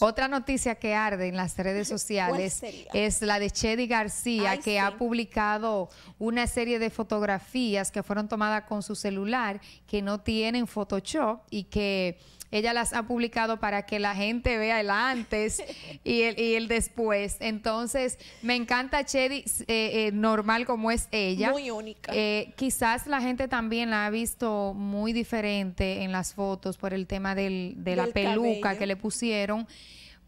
Otra noticia que arde en las redes sociales es la de Chedi García, que ha publicado una serie de fotografías que fueron tomadas con su celular, que no tienen Photoshop y que ella las ha publicado para que la gente vea el antes y, el, después. Entonces, me encanta Chedi, eh, eh, normal como es ella. Muy única. Eh, quizás la gente también la ha visto muy diferente en las fotos por el tema de la peluca que le pusieron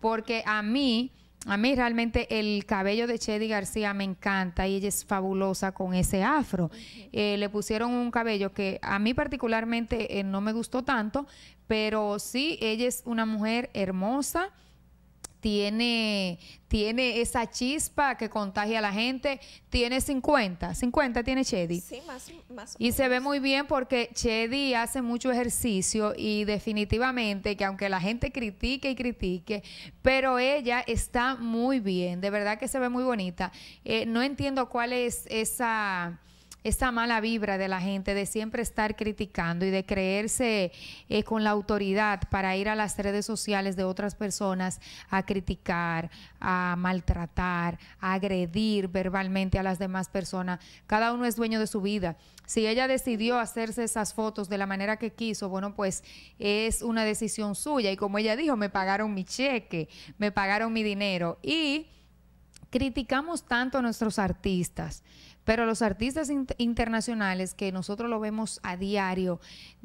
porque a mí, a mí realmente el cabello de Chedi García me encanta y ella es fabulosa con ese afro. Eh, le pusieron un cabello que a mí particularmente eh, no me gustó tanto, pero sí, ella es una mujer hermosa tiene, tiene esa chispa que contagia a la gente. Tiene 50, 50 tiene Chedi. Sí, más, o menos. Y se ve muy bien porque Chedi hace mucho ejercicio y definitivamente que aunque la gente critique y critique, pero ella está muy bien, de verdad que se ve muy bonita. Eh, no entiendo cuál es esa esa mala vibra de la gente de siempre estar criticando y de creerse eh, con la autoridad para ir a las redes sociales de otras personas a criticar, a maltratar, a agredir verbalmente a las demás personas. Cada uno es dueño de su vida. Si ella decidió hacerse esas fotos de la manera que quiso, bueno, pues es una decisión suya. Y como ella dijo, me pagaron mi cheque, me pagaron mi dinero. Y criticamos tanto a nuestros artistas, pero los artistas internacionales que nosotros lo vemos a diario,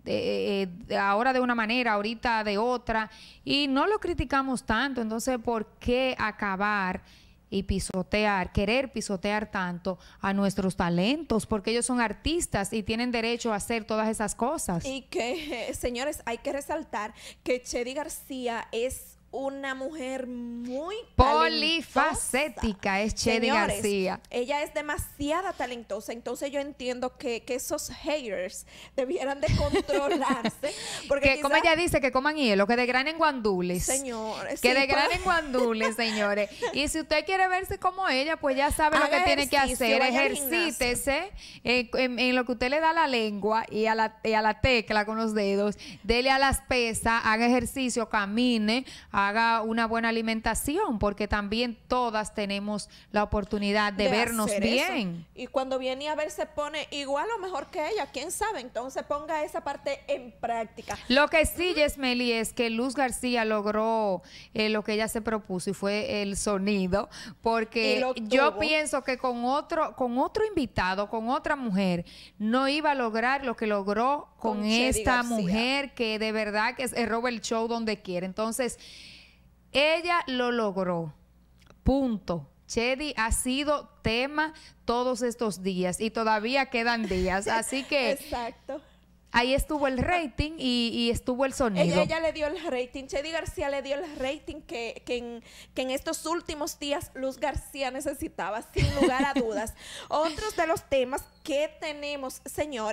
eh, ahora de una manera, ahorita de otra, y no lo criticamos tanto, entonces, ¿por qué acabar? y pisotear, querer pisotear tanto a nuestros talentos, porque ellos son artistas y tienen derecho a hacer todas esas cosas. Y que, señores, hay que resaltar que Chedi García es una mujer muy polifacética es Chedi de García. Ella es demasiada talentosa, entonces yo entiendo que, esos haters debieran de controlarse. Porque como ella dice, que coman hielo, que degranen guandules. Señores. Que degranen de pues. guandules, señores. Y si usted quiere verse como ella, pues ya sabe lo que tiene que hacer. Ejercítese en, lo que usted le da a la lengua y a la, a la tecla con los dedos. Dele a las pesas, haga ejercicio, camine, haga una buena alimentación, porque también todas tenemos la oportunidad de, vernos bien. Y cuando viene a ver se pone igual o mejor que ella, quién sabe, entonces ponga esa parte en práctica. Lo que sí, Yesmeli, es que Luz García logró eh, lo que ella se propuso y fue el sonido, porque yo pienso que con otro, con otro invitado, con otra mujer, no iba a lograr lo que logró con, esta mujer que de verdad que es, eh, roba el show donde quiere. Entonces, ella lo logró. Punto. Chedi ha sido tema todos estos días y todavía quedan días. Así que. Exacto. Ahí estuvo el rating y, estuvo el sonido. Ella, le dio el rating. Chedi García le dio el rating que, que en estos últimos días Luz García necesitaba, sin lugar a dudas. Otros de los temas que tenemos, señores.